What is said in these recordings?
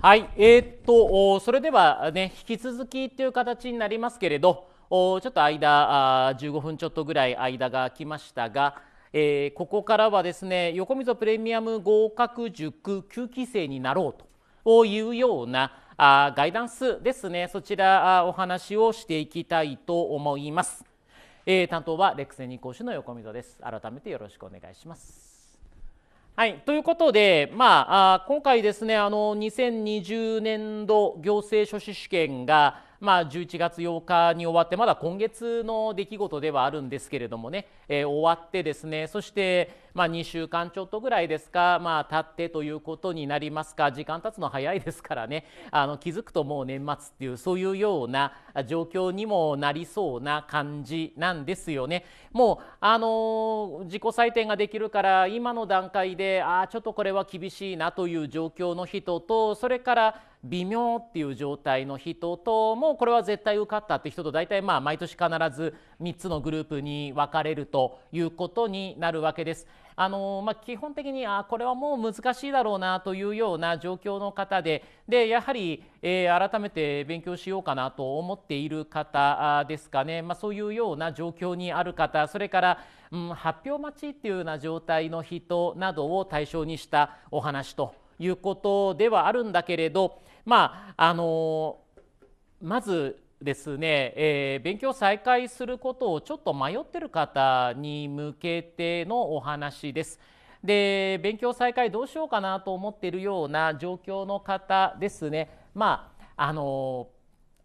はい、えー、っとそれではね引き続きという形になりますけれどちょっと間あ15分ちょっとぐらい間が来ましたが、えー、ここからはですね横溝プレミアム合格塾9期生になろうというようなあガイダンスですねそちらお話をしていきたいと思います、えー、担当はレクセニ講師の横溝です改めてよろしくお願いしますはい、ということで、まあ、あ今回ですねあの2020年度行政書士試験が、まあ、11月8日に終わってまだ今月の出来事ではあるんですけれどもね、えー、終わってですねそしてまあ、2週間ちょっとぐらいですか、まあ、経ってということになりますか時間経つの早いですからねあの気づくともう年末っていうそういうような状況にもなりそうな感じなんですよね。もうあの自己採点ができるから今の段階でああちょっとこれは厳しいなという状況の人とそれから微妙っていう状態の人ともうこれは絶対受かったって人と大体まあ毎年必ず3つのグループに分かれるということになるわけです。あのまあ、基本的にあこれはもう難しいだろうなというような状況の方ででやはり、えー、改めて勉強しようかなと思っている方ですかね、まあ、そういうような状況にある方それから、うん、発表待ちっていうような状態の人などを対象にしたお話ということではあるんだけれどまああのまずですね、えー、勉強再開することをちょっと迷ってる方に向けてのお話です。で勉強再開どうしようかなと思っているような状況の方ですね。まああの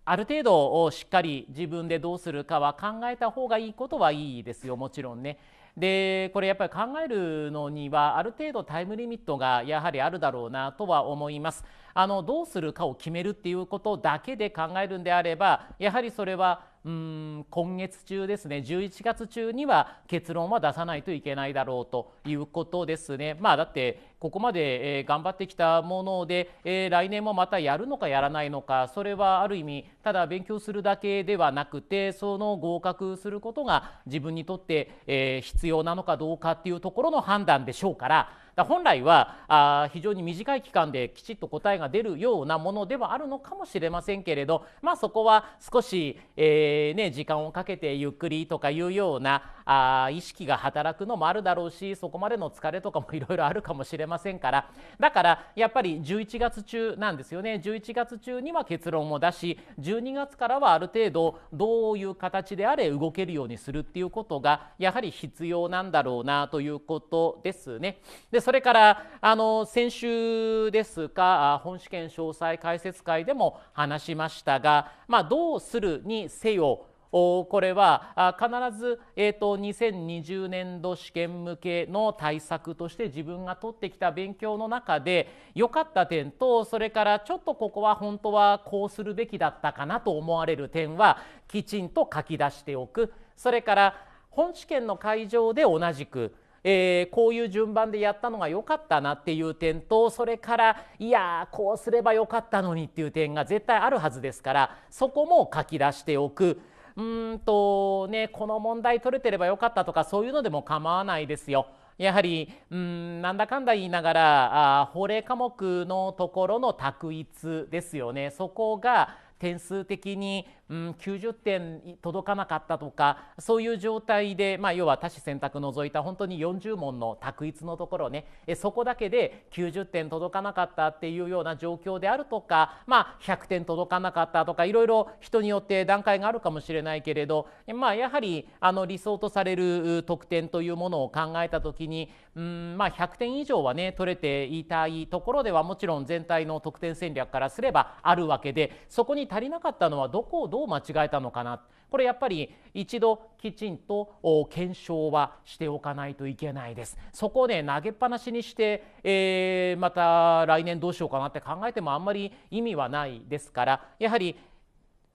ある程度をしっかり自分でどうするかは考えた方がいいことはいいですよもちろんね。でこれやっぱり考えるのにはある程度タイムリミットがやはりあるだろうなとは思います。あのどうするかを決めるっていうことだけで考えるんであればやはりそれはうん今月中ですね11月中には結論は出さないといけないだろうということですね。まあ、だってここまで、え頑張ってきたもので、え来年もまたやるのかやらないのかそれはある意味ただ勉強するだけではなくてその合格することが自分にとって、え必要なのかどうかっていうところの判断でしょうからだ本来はあ非常に短い期間できちっと答えが出るようなものではあるのかもしれませんけれど、まあ、そこは少し、えー、ね、時間をかけてゆっくりとかいうようなあ意識が働くのもあるだろうしそこまでの疲れとかもいろいろあるかもしれませんませんからだからやっぱり11月中なんですよね11月中には結論を出し12月からはある程度どういう形であれ動けるようにするっていうことがやはり必要なんだろうなということですね。でそれからあの先週ですか本試験詳細解説会でも話しましたが、まあ、どうするにせよこれは必ず、えーと、2020年度試験向けの対策として自分が取ってきた勉強の中で良かった点とそれからちょっとここは本当はこうするべきだったかなと思われる点はきちんと書き出しておくそれから本試験の会場で同じくえー、こういう順番でやったのが良かったなっていう点とそれからいやこうすれば良かったのにっていう点が絶対あるはずですからそこも書き出しておくうんとねこの問題取れてればよかったとかそういうのでも構わないですよ。やはりうんなんだかんだ言いながらあ法令科目のところの択一ですよねそこが点数的に、うん、90点届かなかったとかそういう状態で、まあ、要は多種選択除いた本当に40問の択一のところねえそこだけで90点届かなかったっていうような状況であるとか、まあ、100点届かなかったとかいろいろ人によって段階があるかもしれないけれど、まあ、やはりあの理想とされる得点というものを考えた時にうん、まあ、100点以上はね取れていたいところではもちろん全体の得点戦略からすればあるわけでそこに足りなかったのはどこをどう間違えたのかなこれやっぱり一度きちんと検証はしておかないといけないですそこをね投げっぱなしにして、えー、また来年どうしようかなって考えてもあんまり意味はないですからやはり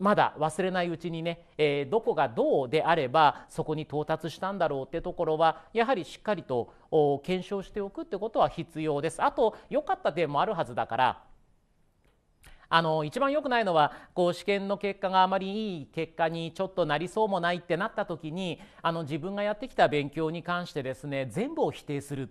まだ忘れないうちにね、えー、どこがどうであればそこに到達したんだろうってところはやはりしっかりと検証しておくってことは必要です。あと良かった点もあるはずだからあの一番良くないのはこう試験の結果があまりいい結果にちょっとなりそうもないってなった時にあの自分がやってきた勉強に関してですね全部を否定する。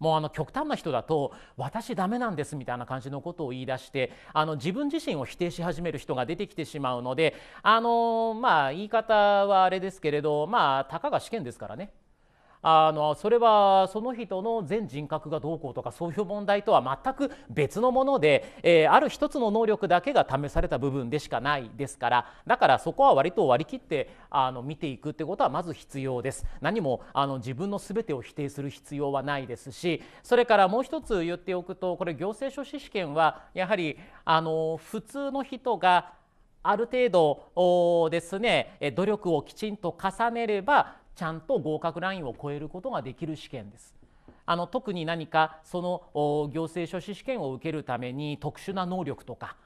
もうあの極端な人だと私ダメなんですみたいな感じのことを言い出してあの自分自身を否定し始める人が出てきてしまうのであのまあ言い方はあれですけれどまあたかが試験ですからねあのそれはその人の全人格がどうこうとかそういう問題とは全く別のもので、えー、ある一つの能力だけが試された部分でしかないですからだからそこは割と割り切ってあの見ていくってことはまず必要です何もあの自分の全てを否定する必要はないですしそれからもう一つ言っておくとこれ行政書士試験はやはりあの普通の人がある程度ですね努力をきちんと重ねればちゃんと合格ラインを超えることができる試験です。あの特に何かその行政書士試験を受けるために特殊な能力とか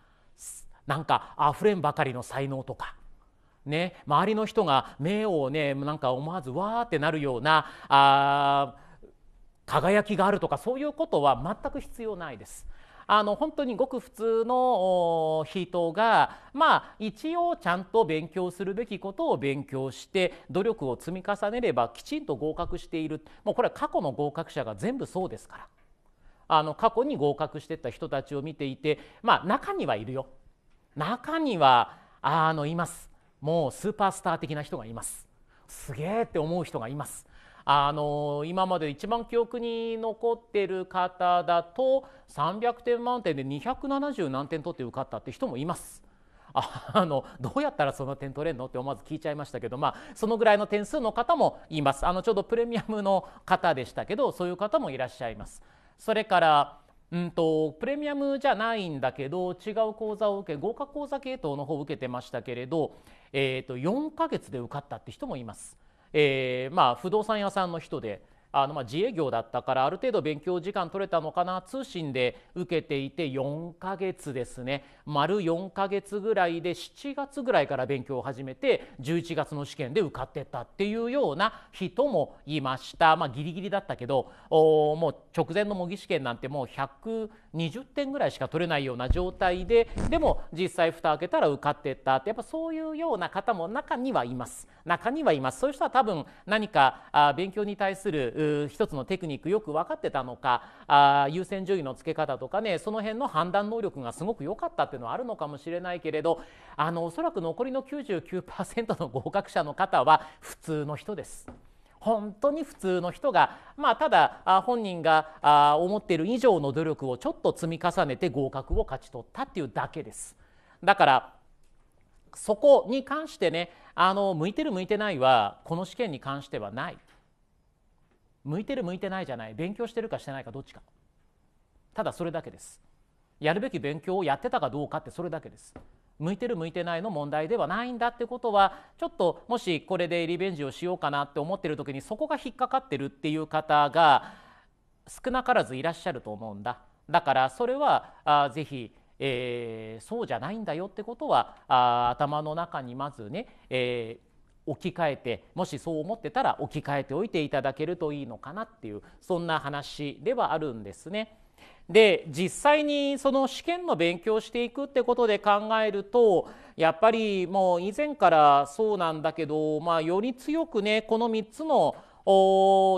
なんかあふれんばかりの才能とかね、周りの人が名誉をねなんか思わずわーってなるようなあ輝きがあるとかそういうことは全く必要ないです。あの本当にごく普通の人がまあ一応ちゃんと勉強するべきことを勉強して努力を積み重ねればきちんと合格しているもうこれは過去の合格者が全部そうですから。あの過去に合格してた人たちを見ていてまあ中にはいるよ中にはあのいますもうスーパースター的な人がいますすげえって思う人がいますあの今まで一番記憶に残っている方だと300点満点で270何点取って受かったって人もいます。あのどうやったらその点取れるのって思わず聞いちゃいましたけど、まあ、そのぐらいの点数の方もいますあのちょうどプレミアムの方でしたけどそういう方もいらっしゃいます。それからうんとプレミアムじゃないんだけど違う講座を受け合格講座系統の方を受けてましたけれど、えーと4ヶ月で受かったって人もいます。えー、まあ、不動産屋さんの人であのまあ自営業だったからある程度勉強時間取れたのかな通信で受けていて4ヶ月ですね丸4ヶ月ぐらいで7月ぐらいから勉強を始めて11月の試験で受かってったっていうような人もいました、まあ、ギリギリだったけどおもう直前の模擬試験なんてもう120点ぐらいしか取れないような状態ででも実際蓋開けたら受かってったってやっぱそういうような方も中にはいます中にはいますそういう人は多分何かあ勉強に対する一つのテクニックよく分かってたのかあ優先順位のつけ方とかねその辺の判断能力がすごく良かったっていうのはあるのかもしれないけれどあのおそらく残りの99%の合格者の方は普通の人です。本当に普通の人が、まあ、ただ本人が思っている以上の努力をちょっと積み重ねて合格を勝ち取ったっていうだけです。だからそこに関してねあの向いてる向いてないはこの試験に関してはない。向いてる向いてないじゃない勉強してるかしてないかどっちかただそれだけですやるべき勉強をやってたかどうかってそれだけです向いてる向いてないの問題ではないんだってことはちょっともしこれでリベンジをしようかなって思ってる時にそこが引っかかってるっていう方が少なからずいらっしゃると思うんだだからそれはあぜひえー、そうじゃないんだよってことはあ頭の中にまずね、えー、置き換えてもしそう思ってたら置き換えておいていただけるといいのかなっていうそんな話ではあるんですね。で実際にその試験の勉強していくってことで考えるとやっぱりもう以前からそうなんだけど、まあ、より強くねこの3つの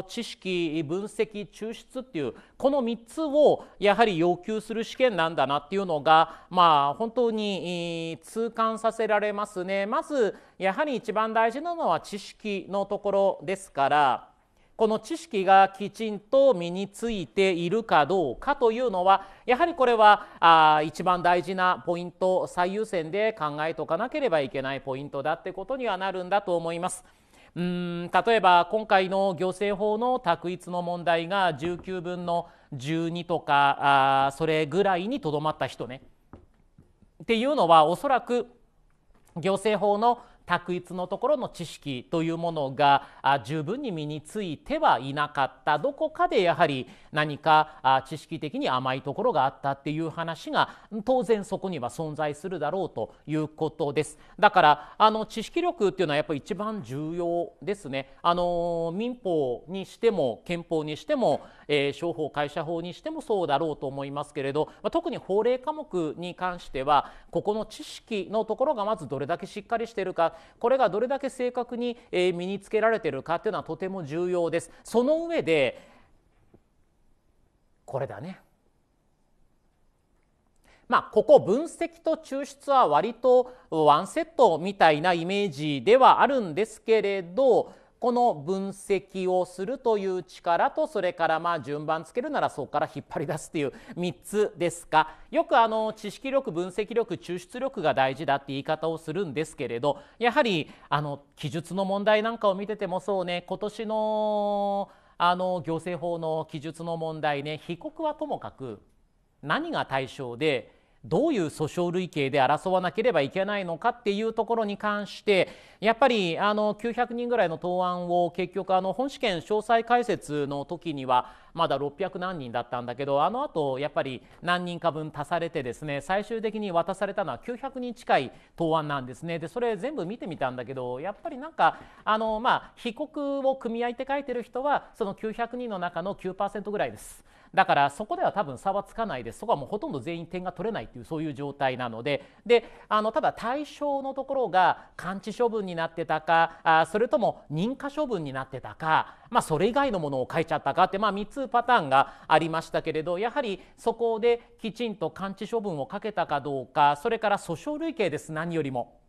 知識分析抽出っていうこの3つをやはり要求する試験なんだなっていうのがまあ本当に痛感させられますね。まずやはり一番大事なのは知識のところですからこの知識がきちんと身についているかどうかというのはやはりこれは一番大事なポイント最優先で考えておかなければいけないポイントだってことにはなるんだと思います。うん例えば今回の行政法の択一の問題が19分の12とかあそれぐらいにとどまった人ねっていうのはおそらく行政法の択一のところの知識というものが十分に身についてはいなかったどこかでやはり何か知識的に甘いところがあったっていう話が当然そこには存在するだろうということですだからあの知識力っていうのはやっぱり一番重要ですねあの民法にしても憲法にしても、えー、商法会社法にしてもそうだろうと思いますけれど、特に法令科目に関してはここの知識のところがまずどれだけしっかりしているかこれがどれだけ正確に身につけられてるかっていうのはとても重要です。その上でこれだね。まあ、ここ分析と抽出は割とワンセットみたいなイメージではあるんですけれどこの分析をするという力とそれからまあ順番つけるならそこから引っ張り出すという3つですかよくあの知識力分析力抽出力が大事だって言い方をするんですけれどやはりあの記述の問題なんかを見ててもそうね今年のあの行政法の記述の問題ね被告はともかく何が対象でどういう訴訟類型で争わなければいけないのかっていうところに関してやっぱりあの900人ぐらいの答案を結局あの本試験詳細解説の時にはまだ600何人だったんだけどあの後やっぱり何人か分足されてですね最終的に渡されたのは900人近い答案なんですねでそれ全部見てみたんだけどやっぱりなんかあのまあ被告を組合って書いてる人はその900人の中の9%ぐらいです。だからそこでは多分差はつかないですそこはもうほとんど全員点が取れないっていうそういう状態なのでであのただ対象のところが完治処分になってたかあそれとも認可処分になってたか、まあ、それ以外のものを書いちゃったかって、まあ、3つパターンがありましたけれどやはりそこできちんと完治処分をかけたかどうかそれから訴訟類型です何よりも。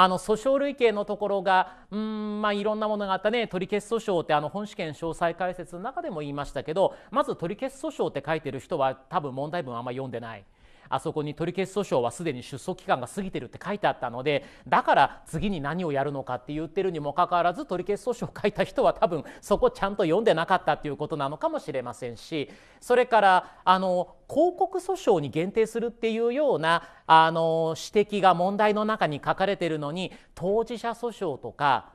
あの訴訟類型のところがうんまあいろんなものがあったね取り消し訴訟ってあの本試験詳細解説の中でも言いましたけどまず取り消し訴訟って書いてる人は多分問題文あんま読んでない。あそこに取り消し訴訟はすでに出訴期間が過ぎてるって書いてあったのでだから次に何をやるのかって言ってるにもかかわらず取り消し訴訟を書いた人は多分そこちゃんと読んでなかったっていうことなのかもしれませんしそれからあの広告訴訟に限定するっていうようなあの指摘が問題の中に書かれてるのに当事者訴訟とか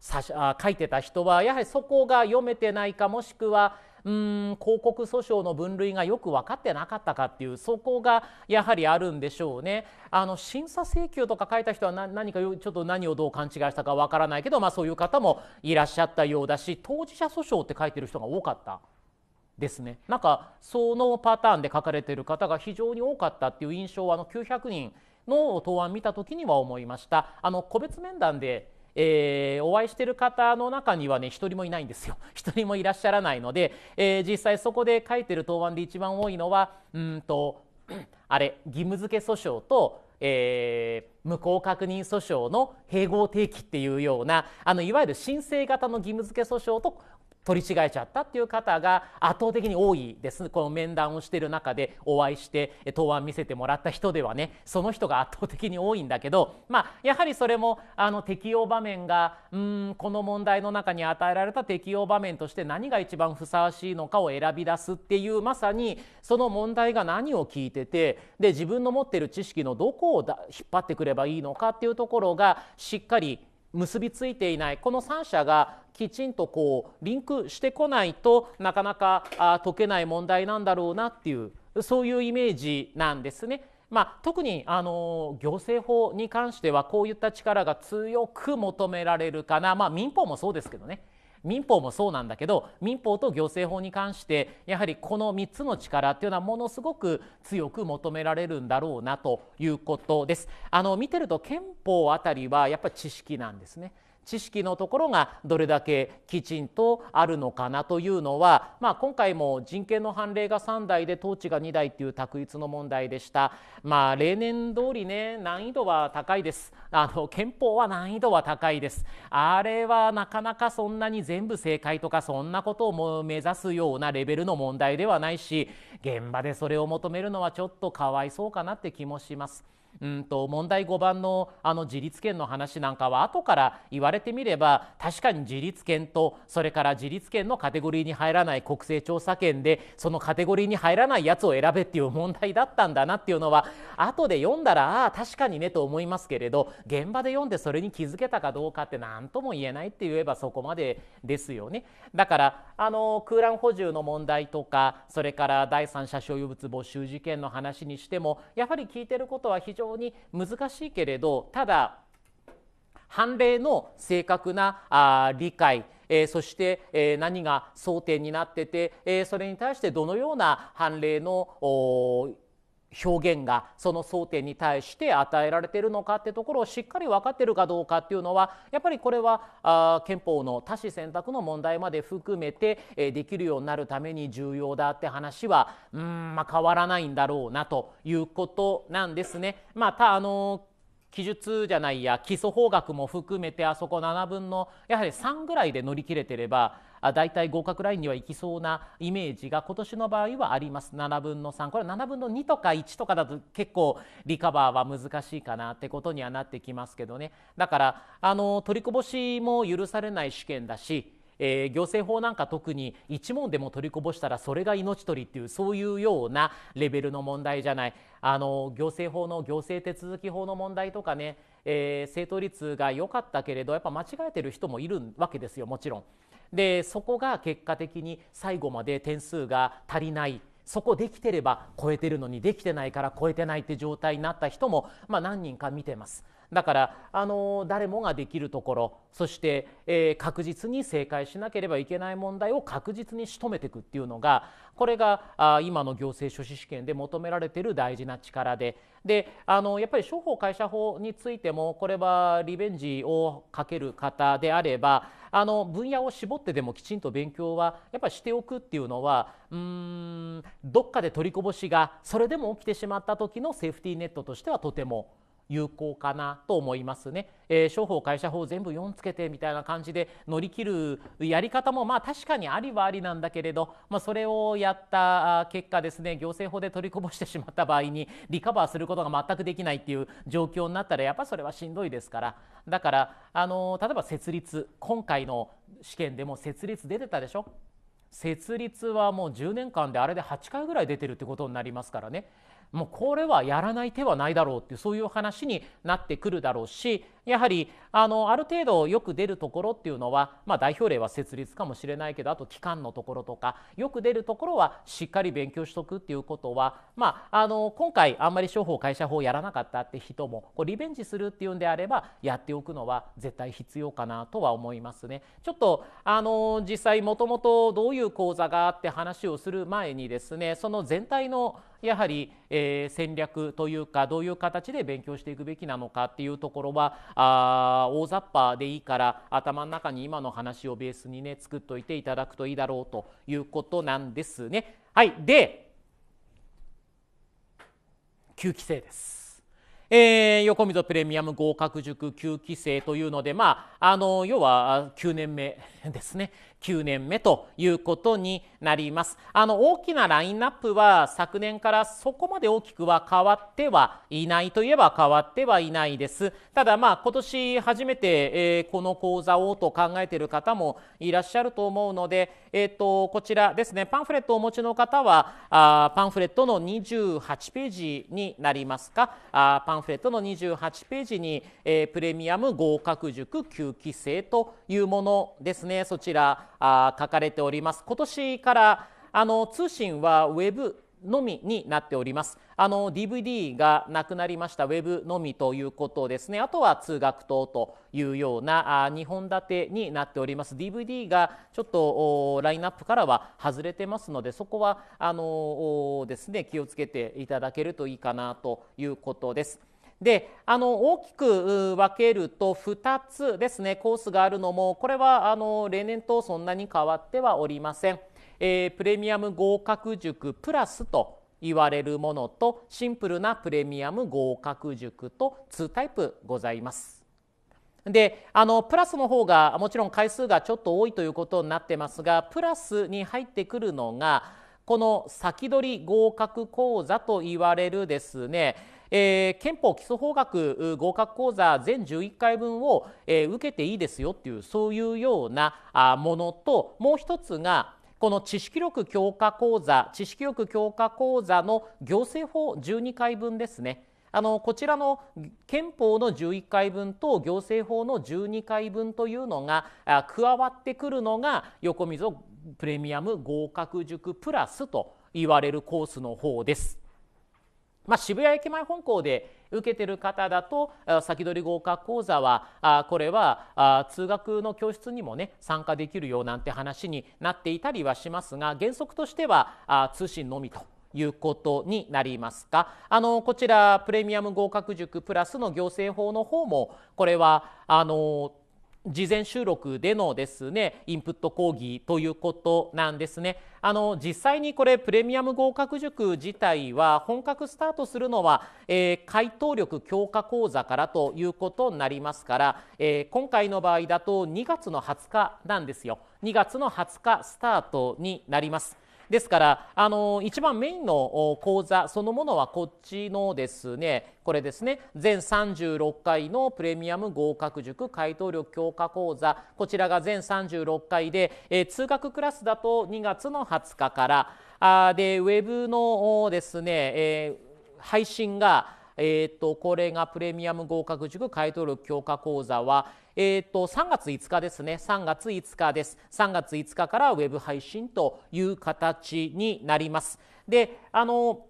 書いてた人はやはりそこが読めてないかもしくはうーん広告訴訟の分類がよく分かってなかったかっていうそこがやはりあるんでしょうね。あの審査請求とか書いた人は何かちょっと何をどう勘違いしたかわからないけど、まあ、そういう方もいらっしゃったようだし当事者訴訟って書いてる人が多かった。ですねなんかそのパターンで書かれている方が非常に多かったっていう印象はあの900人の答案見た時には思いました。あの個別面談でえー、お会いしてる方の中にはね1人もいないんですよ1 人もいらっしゃらないので、えー、実際そこで書いてる答案で一番多いのはうんと あれ義務付け訴訟とえー、無効確認訴訟の併合提起っていうようなあのいわゆる申請型の義務付け訴訟と取り違えちゃったっていう方が圧倒的に多いですこの面談をしてる中でお会いして答案見せてもらった人ではねその人が圧倒的に多いんだけど、まあ、やはりそれもあの適用場面がうんこの問題の中に与えられた適用場面として何が一番ふさわしいのかを選び出すっていうまさにその問題が何を聞いててで自分の持ってる知識のどこを引っ張ってくればいいのかっていうところがしっかり結びついていないこの3者がきちんとこうリンクしてこないとなかなかあ解けない問題なんだろうなっていうそういうイメージなんですね。まあ、特にあの行政法に関してはこういった力が強く求められるかな、まあ、民法もそうですけどね。民法もそうなんだけど民法と行政法に関してやはりこの3つの力っていうのはものすごく強く求められるんだろうなということです。あの見てると憲法あたりはやっぱり知識なんですね。知識のところがどれだけきちんとあるのかなというのは、まあ、今回も人権の判例が3台で統治が2台という択一の問題でした、まあ、例年通りね難易度は高いですあの憲法は難易度は高いですあれはなかなかそんなに全部正解とかそんなことを目指すようなレベルの問題ではないし現場でそれを求めるのはちょっとかわいそうかなって気もします。うんと問題5番のあの自立権の話なんかは後から言われてみれば確かに自立権とそれから自立権のカテゴリーに入らない国勢調査権でそのカテゴリーに入らないやつを選べっていう問題だったんだなっていうのは後で読んだらああ確かにねと思いますけれど現場で読んでそれに気づけたかどうかって何とも言えないって言えばそこまでですよね。だからあの空欄補充の問題とかそれから第三者所有物募集事件の話にしてもやはり聞いてることは非常常に難しいけれどただ判例の正確なあ理解えー、そして、えー、何が争点になってて、えー、それに対してどのような判例の表現がその争点に対して与えられているのかってところをしっかり分かっているかどうかっていうのはやっぱりこれは憲法の多子選択の問題まで含めてできるようになるために重要だって話はうん、まあ、変わらないんだろうなということなんですね。またあのー記述じゃないや基礎法学も含めてあそこ7分のやはり3ぐらいで乗り切れてればあ大体合格ラインにはいきそうなイメージが今年の場合はあります7分の3これは7分の2とか1とかだと結構リカバーは難しいかなってことにはなってきますけどねだからあの取りこぼしも許されない試験だしえー、行政法なんか特に1問でも取りこぼしたらそれが命取りっていうそういうようなレベルの問題じゃないあの行政法の行政手続き法の問題とかね、えー、正答率が良かったけれどやっぱ間違えてる人もいるわけですよもちろん。でそこが結果的に最後まで点数が足りないそこできてれば超えてるのにできてないから超えてないって状態になった人も、まあ、何人か見てます。だからあの誰もができるところそして、えー、確実に正解しなければいけない問題を確実に仕留めていくっていうのがこれがあ今の行政書士試験で求められている大事な力でであのやっぱり商法会社法についてもこれはリベンジをかける方であればあの分野を絞ってでもきちんと勉強はやっぱりしておくっていうのはうんどっかで取りこぼしがそれでも起きてしまった時のセーフティーネットとしてはとても有効かなと思いますね。えー、商法会社法全部4つけてみたいな感じで乗り切るやり方もまあ確かにありはありなんだけれど、まあ、それをやった結果ですね行政法で取りこぼしてしまった場合にリカバーすることが全くできないっていう状況になったらやっぱそれはしんどいですからだからあの例えば設立今回の試験でも設立出てたでしょ設立はもう10年間であれで8回ぐらい出てるってことになりますからねもうこれはやらない手はないだろうっていうそういう話になってくるだろうしやはりあのある程度よく出るところっていうのは、まあ、代表例は設立かもしれないけどあと期間のところとかよく出るところはしっかり勉強しとくっていうことは、まあ、あの今回あんまり商法会社法やらなかったって人もこうリベンジするっていうんであればやっておくのは絶対必要かなとは思いますね。ちょっとあの実際もともとどういう講座があって話をする前にですねその全体のやはり、えー、戦略というかどういう形で勉強していくべきなのかっていうところはあ大雑把でいいから頭の中に今の話をベースにね作っといていただくといいだろうということなんですね。はい、で9期生です。えー、横溝プレミアム合格塾9期生というので、まあ、あの要は9年目ですね9年目ということになりますあの大きなラインナップは昨年からそこまで大きくは変わってはいないといえば変わってはいないですただまあ今年初めて、えー、この講座をと考えている方もいらっしゃると思うので、えーと、とこちらですねパンフレットをお持ちの方はあパンフレットの28ページになりますかあパンフレットの28ページに、えー、プレミアム合格塾9期生というものですねそちらあ書かれております。今年からあの通信はウェブのみになっております。あの DVD がなくなりましたウェブのみということですね。あとは通学等というようなあ2本立てになっております。DVD がちょっとラインナップからは外れてますので、そこはあのですね気をつけていただけるといいかなということです。であの大きく分けると2つですねコースがあるのもこれはあの例年とそんなに変わってはおりません、えー、プレミアム合格塾プラスと言われるものとシンプルなプレミアム合格塾と2タイプございますであのプラスの方がもちろん回数がちょっと多いということになってますがプラスに入ってくるのがこの先取り合格講座と言われるですねえー、憲法基礎法学合格講座全11回分を、えー、受けていいですよっていうそういうようなあものともう一つがこの知識力強化講座知識力強化講座の行政法12回分ですねあのこちらの憲法の11回分と行政法の12回分というのが加わってくるのが横溝プレミアム合格塾プラスと言われるコースの方です。まあ、渋谷駅前本校で受けてる方だと先取り合格講座はこれは通学の教室にもね参加できるよなんて話になっていたりはしますが原則としては通信のみということになりますかあのこちらプレミアム合格塾プラスの行政法の方もこれはあの事前収録でのですねインプット講義ということなんですね。あの実際にこれプレミアム合格塾自体は本格スタートするのは、えー、回答力強化講座からということになりますから、えー、今回の場合だと2月の20日なんですよ2月の20日スタートになります。ですから、あの一番メインの講座そのものはこっちのですねこれですね全36回のプレミアム合格塾回答力強化講座こちらが全36回で、えー、通学クラスだと2月の20日からあでウェブのですね、えー、配信がえー、っとこれがプレミアム合格塾回答力強化講座はえー、と3月5日ですね3月5日です3月5日からウェブ配信という形になります。であの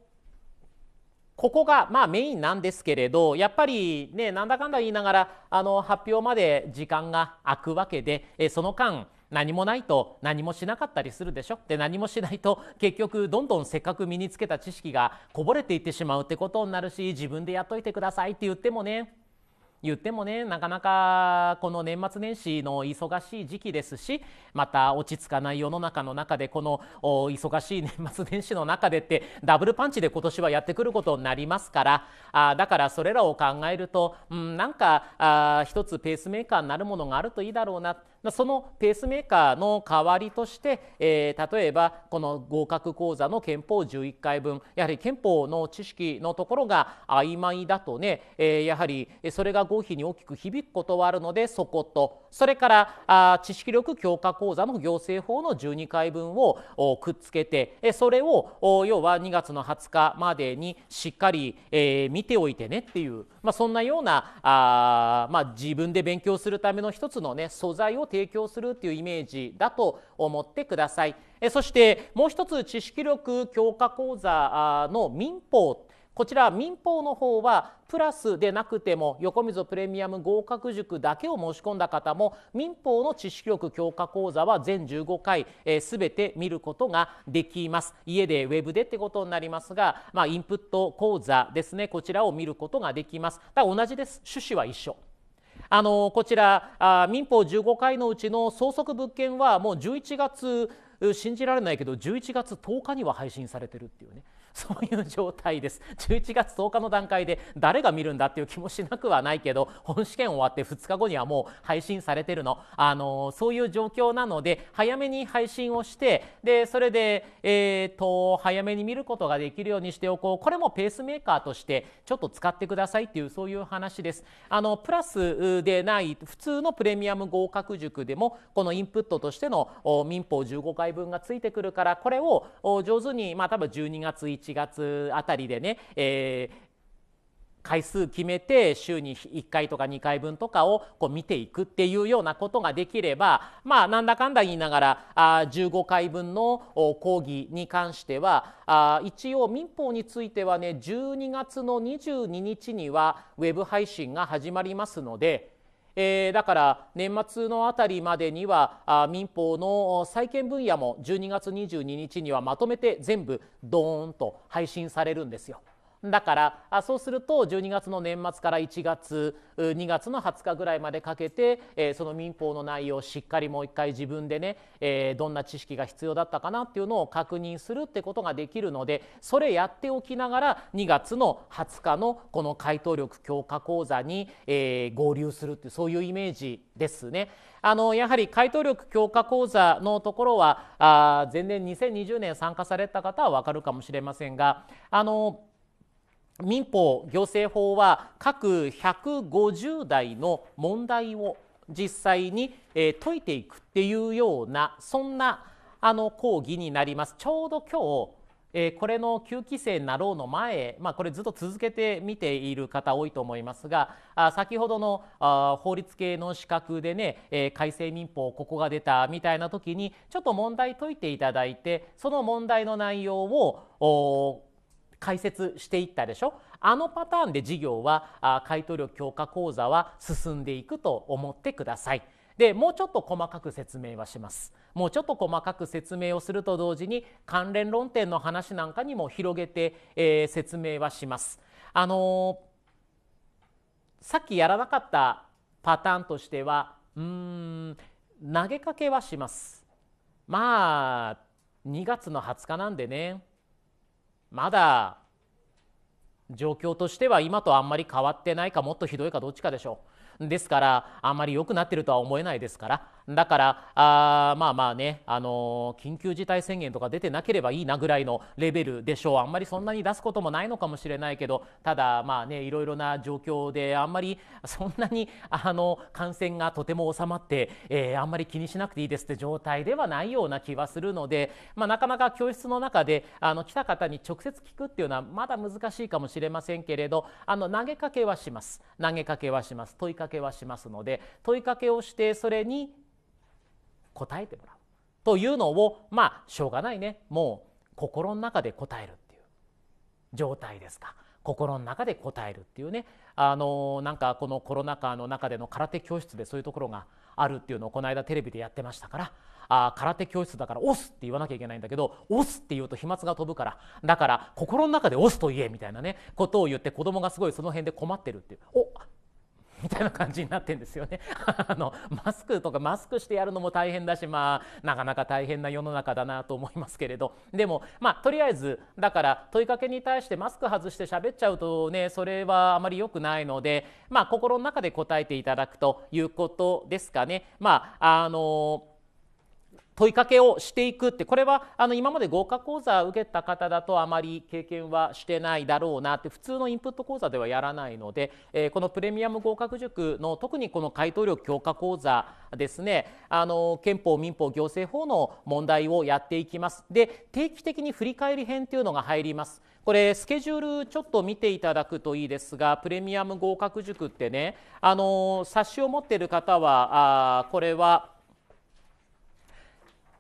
ここがまあメインなんですけれどやっぱりねなんだかんだ言いながらあの発表まで時間が空くわけでえその間何もないと何もしなかったりするでしょで何もしないと結局どんどんせっかく身につけた知識がこぼれていってしまうってことになるし自分でやっといてくださいって言ってもね言ってもねなかなかこの年末年始の忙しい時期ですしまた落ち着かない世の中の中でこの忙しい年末年始の中でってダブルパンチで今年はやってくることになりますからあだからそれらを考えると、うん、なんかあ一つペースメーカーになるものがあるといいだろうなそのペースメーカーの代わりとして、えー、例えばこの合格講座の憲法11回分やはり憲法の知識のところが曖昧だとね、えー、やはりそれが合否に大きく響くことはあるのでそことそれからあ知識力強化講座の行政法の12回分をくっつけてそれを要は2月の20日までにしっかり、えー、見ておいてねっていう、まあ、そんなようなあ、まあ、自分で勉強するための一つのね素材を提供するというイメージだと思ってください。そしてもう一つ知識力強化講座の民法こちら民法の方はプラスでなくても横溝プレミアム合格塾だけを申し込んだ方も民法の知識力強化講座は全15回すべ、えて見ることができます家でウェブでってことになりますが、まあ、インプット講座ですねこちらを見ることができますだ同じです趣旨は一緒あのこちらあ民法15回のうちの相続物件はもう11月信じられないけど11月10日には配信されてるっていうねそういう状態です11月10日の段階で誰が見るんだっていう気もしなくはないけど本試験終わって2日後にはもう配信されてるの、あのそういう状況なので早めに配信をしてでそれで、えーと、と早めに見ることができるようにしておこうこれもペースメーカーとしてちょっと使ってくださいっていうそういう話です。あのプラスでない普通のプレミアム合格塾でもこのインプットとしての民法15回分がついてくるからこれを上手にまあ多分12月1 1月あたりでね、えー、回数決めて週に1回とか2回分とかをこう見ていくっていうようなことができればまあなんだかんだ言いながらあ15回分の講義に関してはあ一応民法についてはね12月の22日にはウェブ配信が始まりますのでえー、だから年末のあたりまでにはあ民法の債権分野も12月22日にはまとめて全部ドーンと配信されるんですよ。だからそうすると12月の年末から1月2月の20日ぐらいまでかけて、えー、その民法の内容をしっかりもう一回自分でね、えー、どんな知識が必要だったかなっていうのを確認するってことができるのでそれやっておきながら2月の20日のこの回答力強化講座に、えー、合流するっていうそういうイメージですね。あのやはり回答力強化講座のところはあ前年2020年参加された方は分かるかもしれませんがあの民法行政法は各150代の問題を実際に、解いていくっていうようなそんなあの講義になります。ちょうど今日これの9期生になろうの前、まあ、これずっと続けて見ている方多いと思いますが先ほどの法律系の資格でね、改正民法ここが出たみたいな時にちょっと問題解いていただいてその問題の内容を解説していったでしょあのパターンで事業は買取力強化講座は進んでいくと思ってください。でもうちょっと細かく説明はしますもうちょっと細かく説明をすると同時に関連論点の話なんかにも広げて、えー、説明はしますあのー、さっきやらなかったパターンとしてはうん投げかけはしますまあ2月の20日なんでねまだ状況としては今とあんまり変わってないかもっとひどいかどっちかでしょうですからあんまり良くなってるとは思えないですからだからあまあまあね、あのー、緊急事態宣言とか出てなければいいなぐらいのレベルでしょうあんまりそんなに出すこともないのかもしれないけどただまあねいろいろな状況であんまりそんなにあの感染がとても収まって、えー、あんまり気にしなくていいですって状態ではないような気はするので、まあ、なかなか教室の中であの来た方に直接聞くっていうのはまだ難しいかもしれませんけれどあの投げかけはします投げかけはします問いかけはしますので問いかけをしてそれに答えてもらうというのをまあしょうがないねもう心の中で答えるっていう状態ですか心の中で答えるっていうねあのなんかこのコロナ禍の中での空手教室でそういうところがあるっていうのをこの間テレビでやってましたからあ空手教室だから「押す」って言わなきゃいけないんだけど「押す」って言うと飛沫が飛ぶからだから心の中で「押す」と言えみたいなねことを言って子供がすごいその辺で困ってるっていう「おみたいな感じになってんですよね あのマスクとかマスクしてやるのも大変だしまあなかなか大変な世の中だなと思いますけれどでもまあとりあえずだから問いかけに対してマスク外して喋っちゃうとねそれはあまり良くないのでまあ心の中で答えていただくということですかね。まああの問いかけをしていくってこれはあの今まで合格講座を受けた方だとあまり経験はしてないだろうなって普通のインプット講座ではやらないので、えこのプレミアム合格塾の特にこの回答力強化講座ですねあの憲法民法行政法の問題をやっていきます。で定期的に振り返り編というのが入ります。これスケジュールちょっと見ていただくといいですがプレミアム合格塾ってねあの冊子を持ってる方はあこれは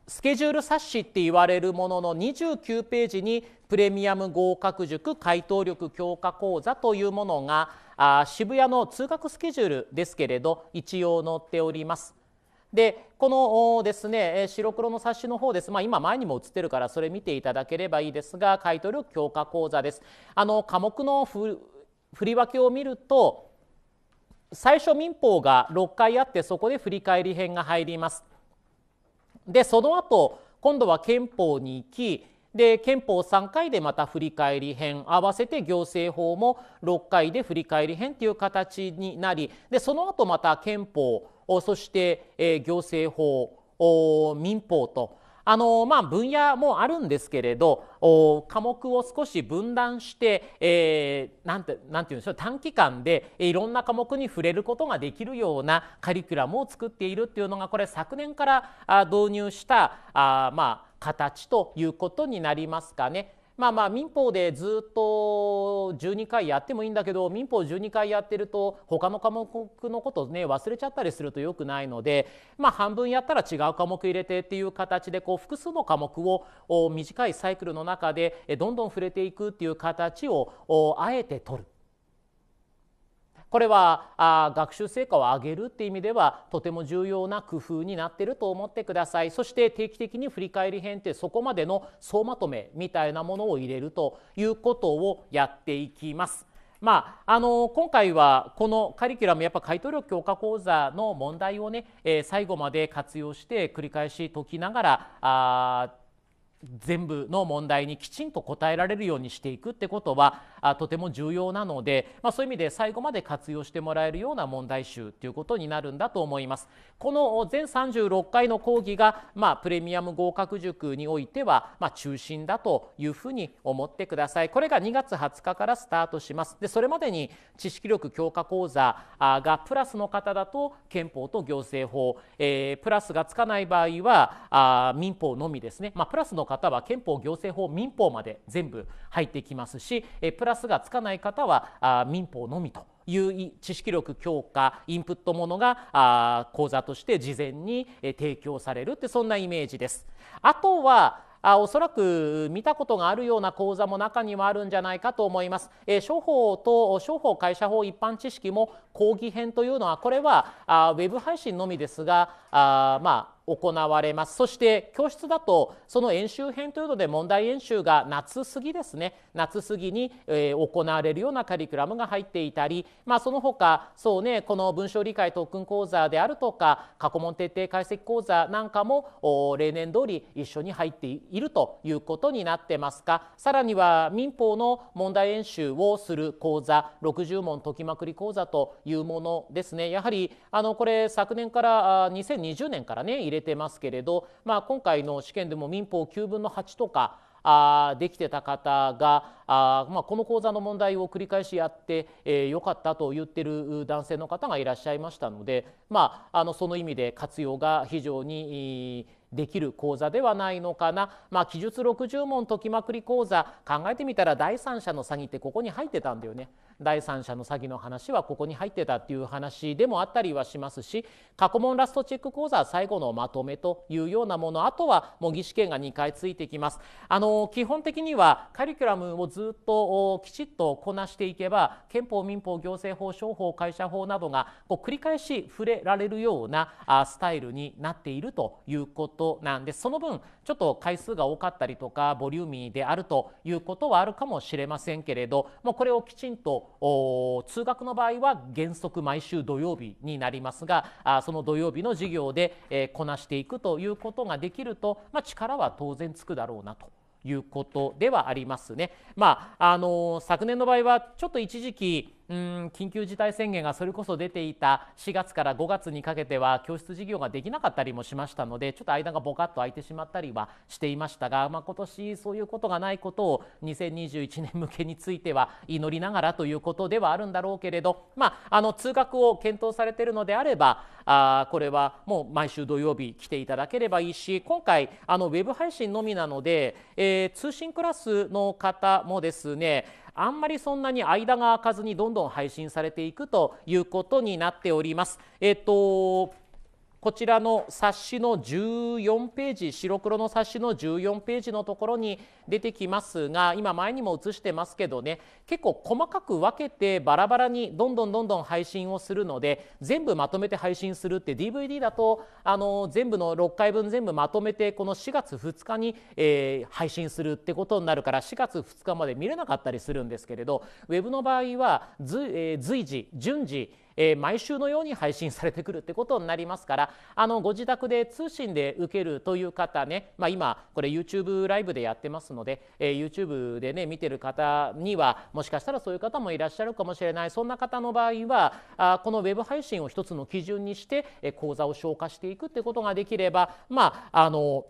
スケジュール冊子って言われるものの29ページにプレミアム合格塾回答力強化講座というものがあ渋谷の通学スケジュールですけれど一応載っております。でこのですね白黒の冊子の方です、まあ、今前にも写ってるからそれ見ていただければいいですが回答力強化講座です。あの科目の振り分けを見ると最初民法が6回あってそこで振り返り編が入ります。でその後今度は憲法に行きで憲法3回でまた振り返り編合わせて行政法も6回で振り返り編という形になりでその後また憲法そして行政法民法とあのまあ、分野もあるんですけれど科目を少し分断して、えー、ててうんでしょう短期間でいろんな科目に触れることができるようなカリキュラムを作っているっていうのがこれ昨年から導入したあまあ形ということになりますかね。まあまあ民法でずっと12回やってもいいんだけど民法12回やってると他の科目のことね忘れちゃったりするとよくないのでまあ半分やったら違う科目入れてっていう形でこう複数の科目を短いサイクルの中でどんどん触れていくっていう形をあえて取る。これはあ学習成果を上げるっていう意味ではとても重要な工夫になってると思ってくださいそして定期的に振り返り編ってそこまでの総まとめみたいなものを入れるということをやっていきます。まあ、あの今回はこのカリキュラムやっぱ回答力強化講座の問題をね、えー、最後まで活用して繰り返し解きながらあ全部の問題にきちんと答えられるようにしていくってことはとても重要なので、まあ、そういう意味で最後まで活用してもらえるような問題集ということになるんだと思います。この全36回の講義が、まあ、プレミアム合格塾においては、まあ、中心だというふうに思ってください。これが2月20日からスタートします。でそれまでに知識力強化講座がプラスの方だと憲法と行政法、えー、プラスがつかない場合はあ民法のみですね、まあ、プラスの方は憲法行政法民法まで全部入ってきますしプラスがつかない方は民法のみと。いう知識力強化インプットものが講座として事前に提供されるってそんなイメージです。あとはあおそらく見たことがあるような講座も中にはあるんじゃないかと思います。えー、商法と商法会社法一般知識も講義編というのはこれはあウェブ配信のみですがあまあ行われますそして教室だとその演習編というので問題演習が夏過ぎですね夏過ぎに、え行われるようなカリキュラムが入っていたり、まあ、その他そうねこの文章理解特訓講座であるとか過去問徹底解析講座なんかも例年通り一緒に入っているということになってますかさらには民法の問題演習をする講座60問解きまくり講座というものですねやはりあのこれ昨年から2020年からね入れれてますけれど、まあ、今回の試験でも民法9分の8とかあできてた方があ、まあ、この講座の問題を繰り返しやって、えー、よかったと言ってる男性の方がいらっしゃいましたので、まあ、あのその意味で活用が非常にできる講座ではないのかな、まあ、記述60問解きまくり講座考えてみたら第三者の詐欺ってここに入ってたんだよね第三者の詐欺の話はここに入ってたっていう話でもあったりはしますし過去問ラストチェック講座は最後のまとめというようなものあとは模擬試験が2回ついてきます。あの基本的にはカリキュラムをずっときちっとこなしていけば憲法民法行政法商法会社法などがこう繰り返し触れられるようなスタイルになっているということなんでその分ちょっと回数が多かったりとかボリューミーであるということはあるかもしれませんけれどもうこれをきちんと通学の場合は原則毎週土曜日になりますがあその土曜日の授業で、えこなしていくということができると、まあ、力は当然つくだろうなということではありますね。まあ、あの昨年の場合はちょっと一時期うん緊急事態宣言がそれこそ出ていた4月から5月にかけては教室事業ができなかったりもしましたのでちょっと間がぼかっと空いてしまったりはしていましたが、まあ、今年そういうことがないことを2021年向けについては祈りながらということではあるんだろうけれど、まあ、あの通学を検討されているのであればあこれはもう毎週土曜日来ていただければいいし今回あのウェブ配信のみなので、えー、通信クラスの方もですねあんまりそんなに間が空かずにどんどん配信されていくということになっております。えっとこちらの冊子の14ページ白黒の冊子の14ページのところに出てきますが今前にも映してますけどね結構細かく分けてバラバラにどんどんどんどん配信をするので全部まとめて配信するって DVD だとあの全部の6回分全部まとめてこの4月2日に、えー、配信するってことになるから4月2日まで見れなかったりするんですけれどウェブの場合は随時順次えー、毎週のように配信されてくるってことになりますからあのご自宅で通信で受けるという方ね、まあ、今これ YouTube ライブでやってますので、えー、YouTube でね見てる方にはもしかしたらそういう方もいらっしゃるかもしれないそんな方の場合はあこのウェブ配信を一つの基準にして、えー、講座を消化していくってことができればまああの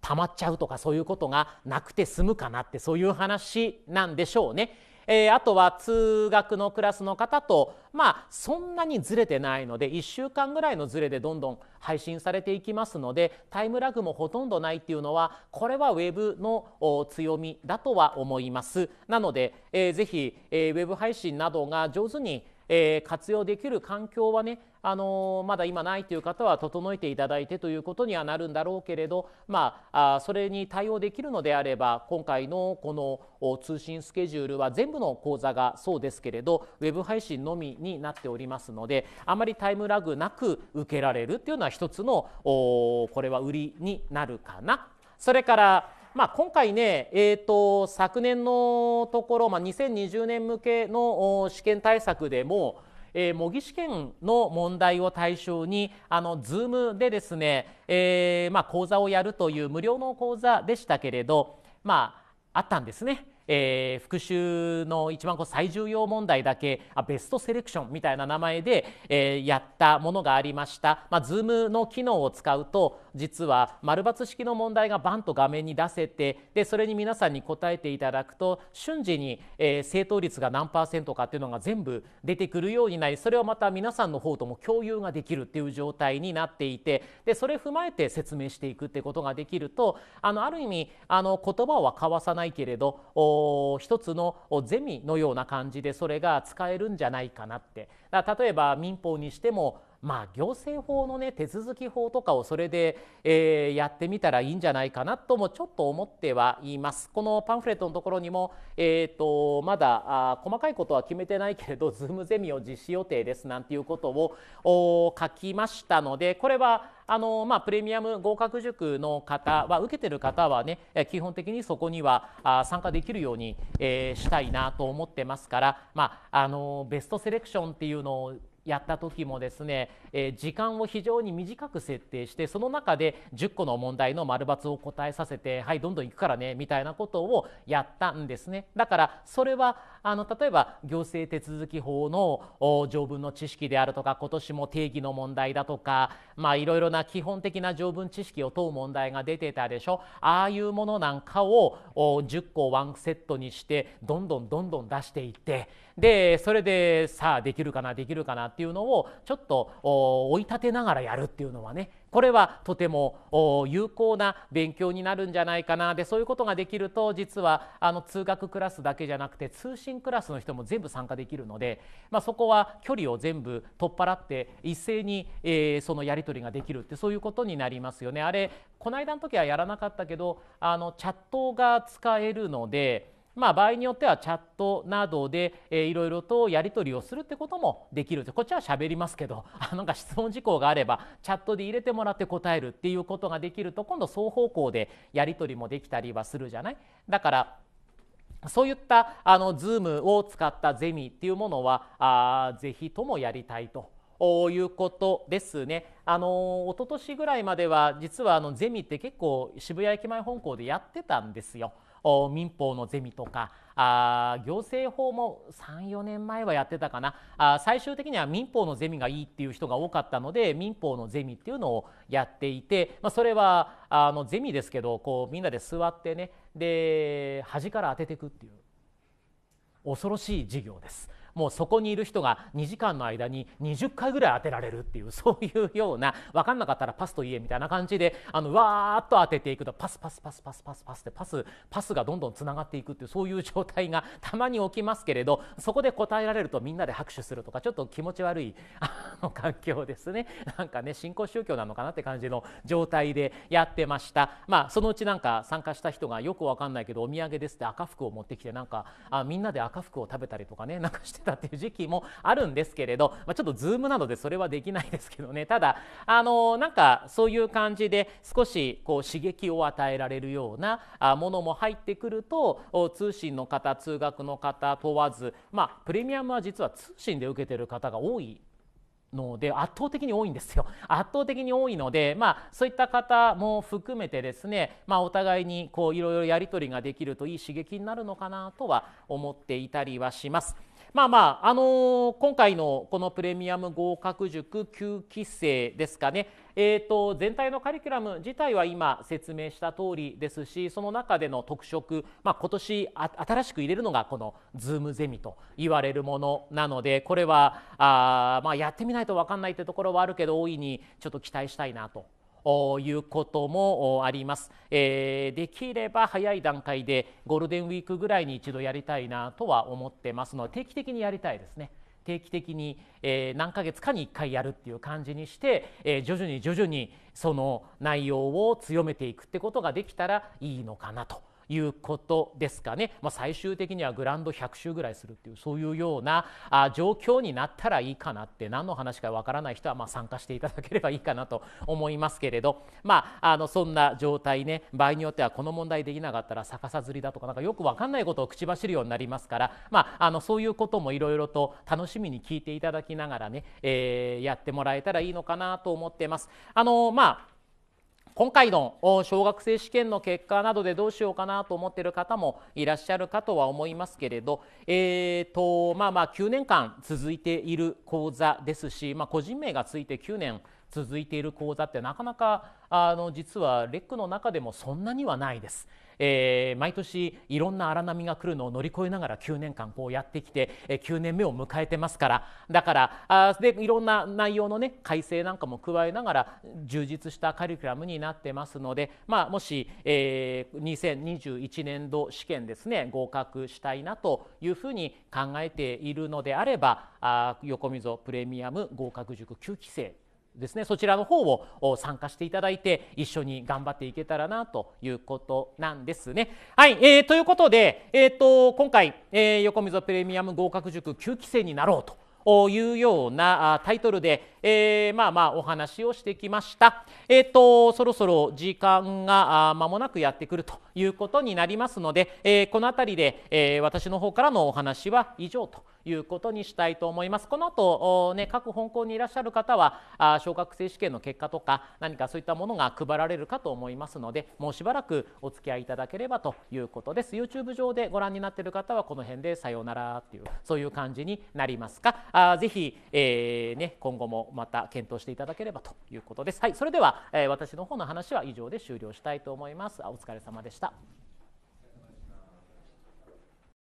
溜まっちゃうとかそういうことがなくて済むかなってそういう話なんでしょうね。えー、あとは通学のクラスの方とまあそんなにずれてないので1週間ぐらいのずれでどんどん配信されていきますのでタイムラグもほとんどないっていうのはこれはウェブの強みだとは思います。なので、えー、ぜひ、えー、ウェブ配信などが上手にえー、活用できる環境はね、あのー、まだ今ないという方は整えていただいてということにはなるんだろうけれど、まあ、あそれに対応できるのであれば今回のこの通信スケジュールは全部の講座がそうですけれどウェブ配信のみになっておりますのであまりタイムラグなく受けられるっていうのは一つのこれは売りになるかな。それからまあ、今回ね、えーと、昨年のところ、まあ、2020年向けの試験対策でも、えー、模擬試験の問題を対象にあの Zoom でですね、えー、まあ、講座をやるという無料の講座でしたけれど、まあ、あったんですね。えー、復習の一番こう最重要問題だけあベストセレクションみたいな名前で、えー、やったものがありました、まあ、Zoom の機能を使うと実は丸×式の問題がバンと画面に出せてでそれに皆さんに答えていただくと瞬時に、えー、正答率が何パーセントかっていうのが全部出てくるようになりそれをまた皆さんの方とも共有ができるっていう状態になっていてでそれ踏まえて説明していくってことができるとあのある意味あの言葉は交わさないけれど一つのゼミのような感じでそれが使えるんじゃないかなって例えば民法にしてもまあ、行政法の、ね、手続き法とかをそれで、えー、やってみたらいいんじゃないかなともちょっと思ってはいます。このパンフレットのところにも、えーと、まだあ細かいことは決めてないけれど Zoom ゼミを実施予定ですなんていうことを書きましたのでこれはあのまあ、プレミアム合格塾の方は受けてる方はね基本的にそこにはあ参加できるように、えー、したいなと思ってますから、まあ、あのベストセレクションっていうのをやった時もですねえ時間を非常に短く設定してその中で10個の問題の丸抜を答えさせてはいどんどん行くからねみたいなことをやったんですね。だからそれはあの例えば行政手続き法の条文の知識であるとか今年も定義の問題だとかまあいろいろな基本的な条文知識を問う問題が出てたでしょああいうものなんかを10個ワンセットにしてどんどんどんどん出していってでそれでさあできるかなできるかなっていうのをちょっと追い立てながらやるっていうのはねこれはとても有効な勉強になるんじゃないかなでそういうことができると実はあの通学クラスだけじゃなくて通信クラスの人も全部参加できるので、まあ、そこは距離を全部取っ払って一斉に、えー、そのやり取りができるってそういうことになりますよね。あれこの間の時はやらなかったけどあのチャットが使えるのでまあ、場合によってはチャットなどで、えいろいろとやり取りをするってこともできるこっちは喋りますけど あなんか質問事項があればチャットで入れてもらって答えるっていうことができると今度双方向でやり取りもできたりはするじゃないだからそういったあの Zoom を使ったゼミっていうものはあぜひともやりたいということですね。あの一昨年ぐらいまでは実はあのゼミって結構渋谷駅前本校でやってたんですよ。民法のゼミとかあ行政法も34年前はやってたかなあ最終的には民法のゼミがいいっていう人が多かったので民法のゼミっていうのをやっていて、まあ、それはあのゼミですけどこうみんなで座ってねで端から当てていくっていう恐ろしい授業です。もうそこにいる人が2時間の間に20回ぐらい当てられるっていうそういうような分かんなかったらパスと言えみたいな感じであのわーっと当てていくとパスパスパスパスパスパスってパスパスがどんどんつながっていくっていうそういう状態がたまに起きますけれどそこで答えられるとみんなで拍手するとかちょっと気持ち悪いあの環境ですねなんかね新興宗教なのかなって感じの状態でやってましたまあそのうちなんか参加した人がよく分かんないけどお土産ですって赤服を持ってきてなんかあみんなで赤服を食べたりとかねなんかしてたっていう時期もあるんですけれど、まあ、ちょっとズームなどでそれはできないですけどねただあのなんかそういう感じで少しこう刺激を与えられるようなものも入ってくると通信の方通学の方問わず、まあ、プレミアムは実は通信で受けてる方が多いので圧倒的に多いんですよ圧倒的に多いので、まあ、そういった方も含めてですね、まあ、お互いにいろいろやり取りができるといい刺激になるのかなとは思っていたりはします。まあまあ、あのー、今回のこのプレミアム合格塾9期生ですかね、えーと、全体のカリキュラム自体は今説明した通りですしその中での特色、まあ、今年新しく入れるのがこの Zoom ゼミと言われるものなのでこれはあ、まあ、やってみないと分かんないってところはあるけど大いにちょっと期待したいなということもあります、えー、できれば早い段階でゴールデンウィークぐらいに一度やりたいなとは思ってますので定期的にやりたいですね定期的に、え何ヶ月かに1回やるっていう感じにして、え徐々に徐々にその内容を強めていくってことができたらいいのかなということですかね、まあ、最終的にはグランド100周ぐらいするっていうそういうようなあ状況になったらいいかなって何の話かわからない人はまあ参加していただければいいかなと思いますけれど、まあ、あのそんな状態ね場合によってはこの問題できなかったら逆さづりだとかなんかよくわかんないことを口走るようになりますから、まあ、あのそういうこともいろいろと楽しみに聞いていただきながらね、えー、やってもらえたらいいのかなと思ってます。あのまあ今回の小学生試験の結果などでどうしようかなと思っている方もいらっしゃるかとは思いますけれど、えーとまあ、まあ9年間続いている講座ですし、まあ、個人名がついて9年続いている講座ってなかなかあの実はレックの中でもそんなにはないです。えー、毎年いろんな荒波が来るのを乗り越えながら9年間こうやってきて、えー、9年目を迎えてますからだからあでいろんな内容の、ね、改正なんかも加えながら充実したカリキュラムになってますので、まあ、もし、えー、2021年度試験ですね合格したいなというふうに考えているのであればあ横溝プレミアム合格塾9期生ですねそちらの方を参加していただいて一緒に頑張っていけたらなということなんですね。はい、えー、ということで、えーと、今回、えー、横溝プレミアム合格塾9期生になろうと。いうようなタイトルで、えー、まあまあお話をしてきました。えっ、ー、とそろそろ時間が間もなくやってくるということになりますので、えー、この辺りで、え私の方からのお話は以上と。いうことにしたいと思います。この後、ね、各本校にいらっしゃる方はあ小学生試験の結果とか何かそういったものが配られるかと思いますのでもうしばらくお付き合いいただければということです。YouTube 上でご覧になっている方はこの辺でさようならっていうそういう感じになりますか。あぜひ、えー、ね、今後もまた検討していただければということです。はい、それでは、えー、私の方の話は以上で終了したいと思います。お疲れ様でした。